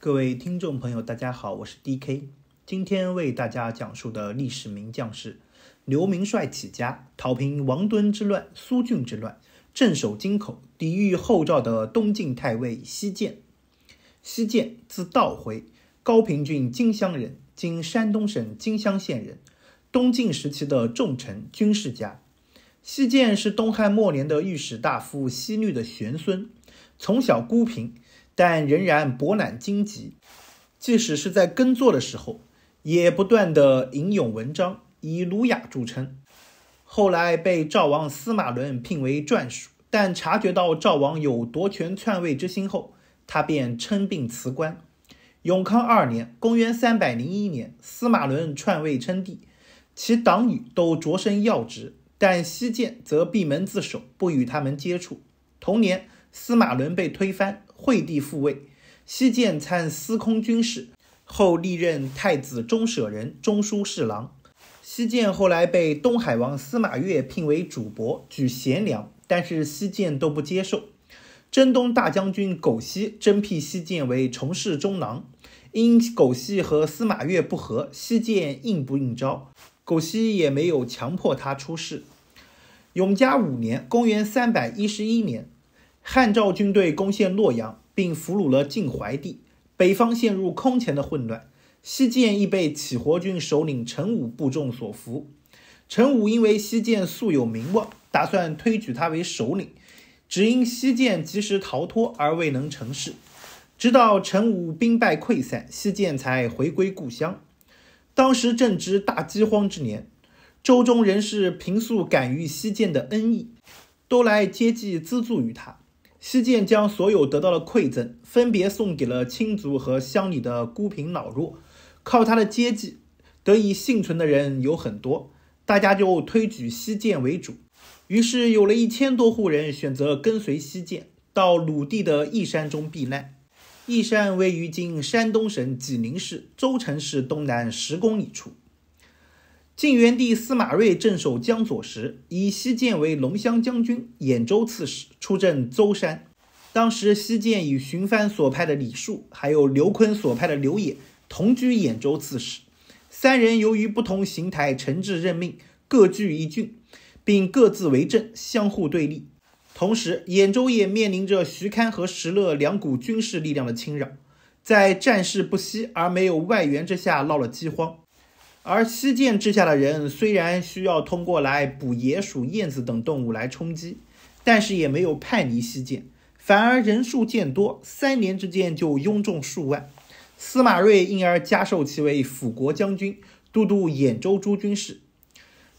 各位听众朋友，大家好，我是 D.K。今天为大家讲述的历史名将是刘明帅起家，讨平王敦之乱、苏峻之乱，镇守京口，抵御后赵的东晋太尉西建。西建字道回，高平郡金乡人，今山东省金乡县人。东晋时期的重臣、军事家。西建是东汉末年的御史大夫西律的玄孙，从小孤贫。但仍然博览经籍，即使是在耕作的时候，也不断的吟咏文章，以儒雅著称。后来被赵王司马伦聘为撰书，但察觉到赵王有夺权篡位之心后，他便称病辞官。永康二年（公元301年），司马伦篡位称帝，其党羽都擢升要职，但西涧则闭门自守，不与他们接触。同年，司马伦被推翻。惠帝复位，西建参司空军事，后历任太子中舍人、中书侍郎。西建后来被东海王司马越聘为主簿，举贤良，但是西建都不接受。征东大将军苟晞征辟西建为从事中郎，因苟晞和司马越不和，西建应不应招，苟晞也没有强迫他出仕。永嘉五年（公元三百一十一年）。汉赵军队攻陷洛阳，并俘虏了晋怀帝，北方陷入空前的混乱。西晋亦被乞活军首领陈武部众所俘。陈武因为西涧素有名望，打算推举他为首领，只因西涧及时逃脱而未能成事。直到陈武兵败溃散，西涧才回归故乡。当时正值大饥荒之年，周中人士平素感于西涧的恩义，都来接济资助于他。西涧将所有得到的馈赠，分别送给了亲族和乡里的孤贫老弱，靠他的接济得以幸存的人有很多，大家就推举西涧为主，于是有了一千多户人选择跟随西涧到鲁地的义山中避难。义山位于今山东省济宁市邹城市东南十公里处。晋元帝司马睿镇守江左时，以西涧为龙骧将军、兖州刺史，出镇邹山。当时，西涧与荀帆所派的李树，还有刘琨所派的刘野同居兖州刺史。三人由于不同行台、诚制任命，各据一郡，并各自为政，相互对立。同时，兖州也面临着徐堪和石勒两股军事力量的侵扰，在战事不息而没有外援之下，闹了饥荒。而西建治下的人虽然需要通过来捕野鼠、燕子等动物来充饥，但是也没有叛离西建，反而人数渐多，三年之间就拥众数万。司马睿因而加授其为辅国将军、都督兖州诸军事。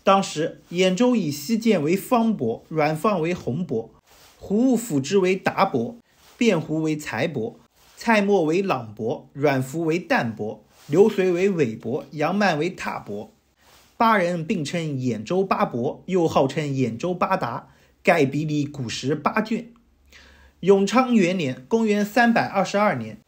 当时兖州以西建为方伯，阮放为弘伯，胡务辅之为达伯，卞胡为财伯，蔡末为朗伯，阮福为淡伯。刘绥为韦伯，杨曼为踏伯，八人并称兖州八伯，又号称兖州八达。盖《比里古时八卷。永昌元年（公元三百二十二年），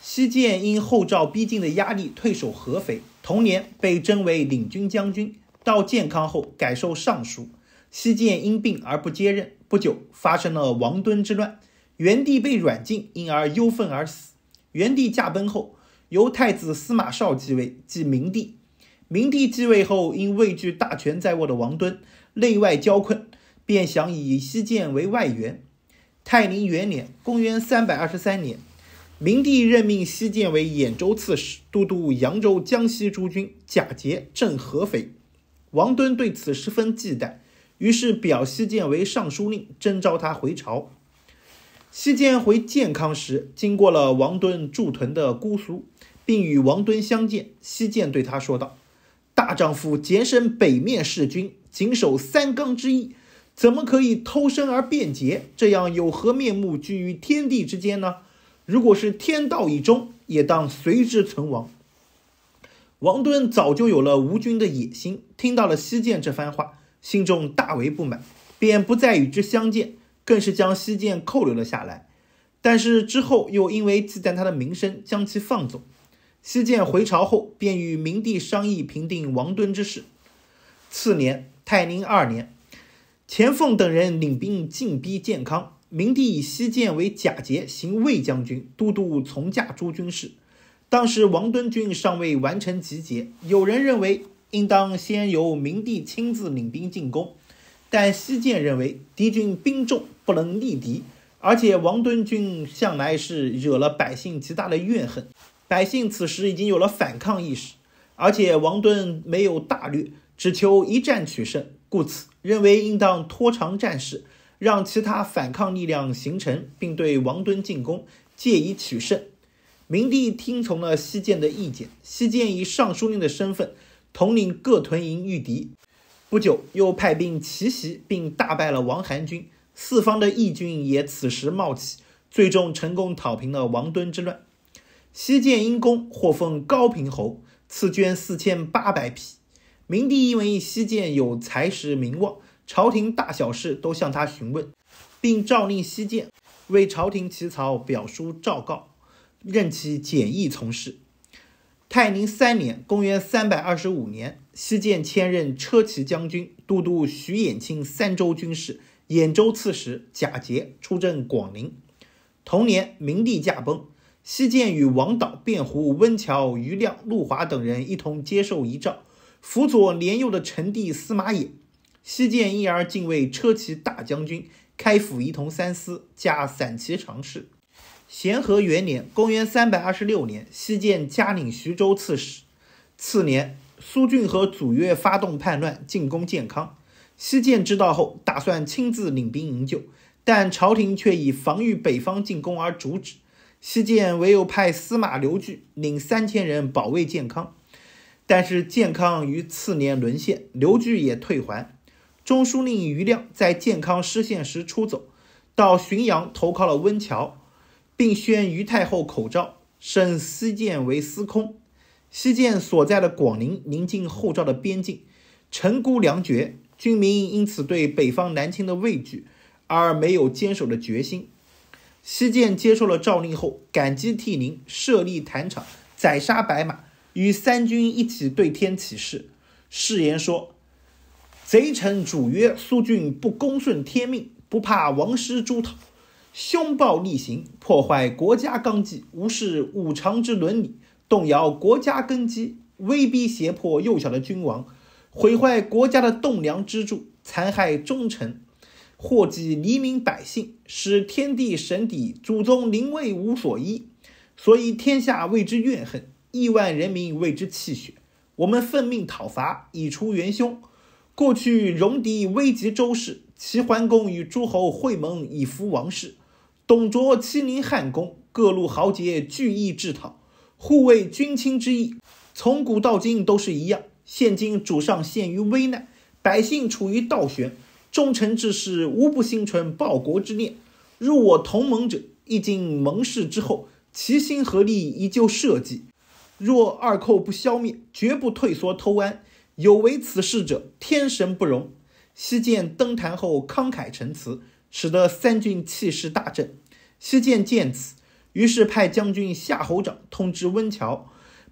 西建因后赵逼近的压力，退守合肥。同年被征为领军将军，到建康后改授尚书。西建因病而不接任。不久发生了王敦之乱，元帝被软禁，因而忧愤而死。元帝驾崩后。由太子司马绍继位，即明帝。明帝继位后，因畏惧大权在握的王敦，内外交困，便想以西晋为外援。泰宁元年（公元三百二十三年），明帝任命西晋为兖州刺史、都督扬州、江西诸军，假节镇合肥。王敦对此十分忌惮，于是表西晋为尚书令，征召他回朝。西晋回建康时，经过了王敦驻屯的姑苏。并与王敦相见，西涧对他说道：“大丈夫洁身北面事君，谨守三纲之义，怎么可以偷生而变节？这样有何面目居于天地之间呢？如果是天道已终，也当随之存亡。”王敦早就有了吴军的野心，听到了西涧这番话，心中大为不满，便不再与之相见，更是将西涧扣留了下来。但是之后又因为忌惮他的名声，将其放走。西晋回朝后，便与明帝商议平定王敦之事。次年泰宁二年，钱凤等人领兵进逼建康。明帝以西建为假节、行卫将军、都督，从驾诸军事。当时王敦军尚未完成集结，有人认为应当先由明帝亲自领兵进攻，但西建认为敌军兵重不能力敌，而且王敦军向来是惹了百姓极大的怨恨。百姓此时已经有了反抗意识，而且王敦没有大略，只求一战取胜，故此认为应当拖长战事，让其他反抗力量形成，并对王敦进攻，借以取胜。明帝听从了西涧的意见，西涧以尚书令的身份统领各屯营御敌，不久又派兵奇袭，并大败了王韩军。四方的义军也此时冒起，最终成功讨平了王敦之乱。西建因功获封高平侯，赐绢四千八百匹。明帝因为西建有才识、名望，朝廷大小事都向他询问，并诏令西建为朝廷起草表书、诏告，任其简易从事。泰宁三年（公元325年），西建迁任车骑将军、都督徐衍清三州军事、兖州刺史。贾节出镇广陵。同年，明帝驾崩。西涧与王导、卞壶、温峤、余亮、陆华等人一同接受遗诏，辅佐年幼的臣弟司马衍。西涧因而进位车骑大将军，开府仪同三司，加散骑常侍。咸和元年（公元326年），西涧加领徐州刺史。次年，苏峻和祖岳发动叛乱，进攻建康。西涧知道后，打算亲自领兵营救，但朝廷却以防御北方进攻而阻止。西晋唯有派司马刘据领三千人保卫建康，但是建康于次年沦陷，刘据也退还。中书令于亮在建康失陷时出走到浔阳投靠了温峤，并宣于太后口诏，升西晋为司空。西晋所在的广陵临近后赵的边境，城孤粮绝，军民因此对北方南侵的畏惧，而没有坚守的决心。西涧接受了诏令后，感激涕零，设立坛场，宰杀白马，与三军一起对天起誓，誓言说：“贼臣主曰，苏俊不恭顺天命，不怕王师诛讨，凶暴逆行，破坏国家纲纪，无视五常之伦理，动摇国家根基，威逼胁迫幼小的君王，毁坏国家的栋梁支柱，残害忠臣。”祸及黎民百姓，使天地神邸、祖宗灵位无所依，所以天下为之怨恨，亿万人民为之泣血。我们奉命讨伐，以除元凶。过去戎狄危及周室，齐桓公与诸侯会盟以扶王室；董卓欺凌汉宫，各路豪杰聚义制讨，护卫君亲之意。从古到今都是一样。现今主上陷于危难，百姓处于倒悬。忠臣志士无不心存报国之念，入我同盟者，一经盟誓之后，齐心合力依旧社稷。若二寇不消灭，绝不退缩偷安。有违此事者，天神不容。西涧登坛后慷慨陈词，使得三军气势大振。西涧见此，于是派将军夏侯长通知温峤，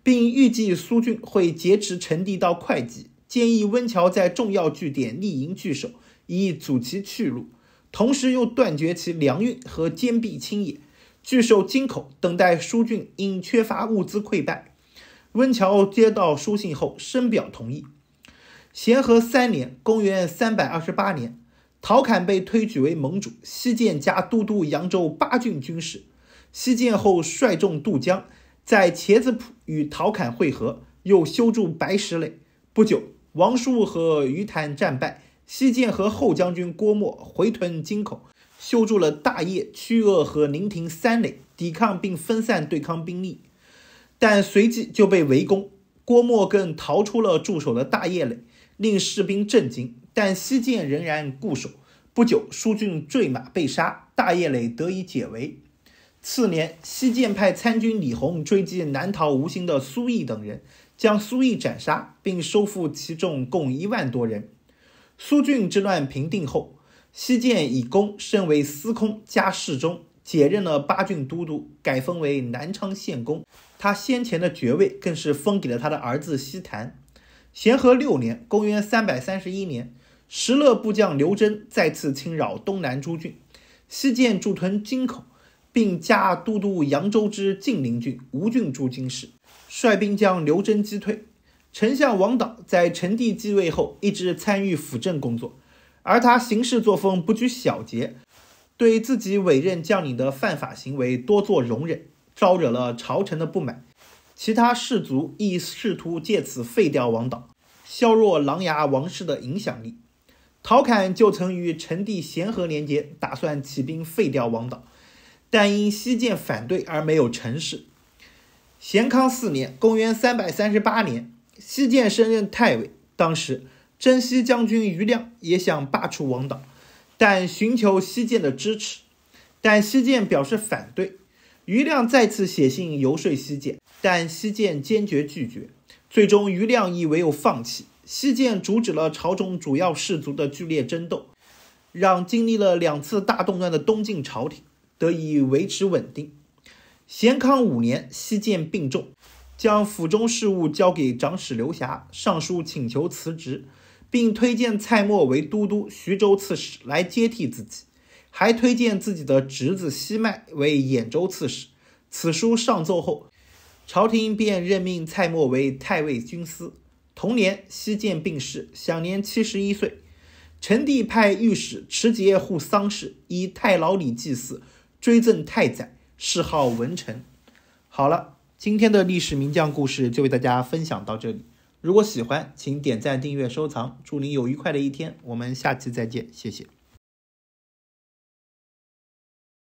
并预计苏军会劫持陈帝到会稽，建议温峤在重要据点立营据守。以阻其去路，同时又断绝其粮运和坚壁清野，据守京口，等待舒郡因缺乏物资溃败。温峤接到书信后，深表同意。咸和三年（公元三百二十八年），陶侃被推举为盟主，西建加都督扬州八郡军事。西建后率众渡江，在茄子浦与陶侃会合，又修筑白石垒。不久，王叔和于昙战败。西涧和后将军郭沫回屯京口，修筑了大业、曲鄂和临亭三垒，抵抗并分散对抗兵力，但随即就被围攻。郭沫更逃出了驻守的大业垒，令士兵震惊。但西涧仍然固守。不久，舒俊坠马被杀，大业垒得以解围。次年，西涧派参军李弘追击南逃吴兴的苏毅等人，将苏毅斩杀，并收复其众，共一万多人。苏峻之乱平定后，西建以功升为司空加侍中，解任了八郡都督，改封为南昌县公。他先前的爵位更是封给了他的儿子西谭。咸和六年（公元331年），石勒部将刘桢再次侵扰东南诸郡，西建驻屯京口，并加都督扬州之晋陵郡、吴郡诸军事，率兵将刘桢击退。丞相王导在陈帝继位后一直参与辅政工作，而他行事作风不拘小节，对自己委任将领的犯法行为多做容忍，招惹了朝臣的不满。其他士族亦试图借此废掉王导，削弱琅琊王氏的影响力。陶侃就曾与陈帝咸和年间打算起兵废掉王导，但因西晋反对而没有成事。咸康四年（公元三百三十八年）。西晋升任太尉。当时，征西将军于亮也想罢黜王导，但寻求西晋的支持，但西晋表示反对。于亮再次写信游说西涧，但西涧坚决拒绝。最终，于亮亦唯有放弃。西涧阻止了朝中主要士族的剧烈争斗，让经历了两次大动乱的东晋朝廷得以维持稳定。咸康五年，西涧病重。将府中事务交给长史刘霞，上书请求辞职，并推荐蔡瑁为都督徐州刺史来接替自己，还推荐自己的侄子西迈为兖州刺史。此书上奏后，朝廷便任命蔡瑁为太尉军司。同年，西建病逝，享年七十一岁。成帝派御史持节护丧事，以太牢礼祭祀，追赠太宰，谥号文臣。好了。今天的历史名将故事就为大家分享到这里。如果喜欢，请点赞、订阅、收藏。祝您有愉快的一天，我们下期再见，谢谢。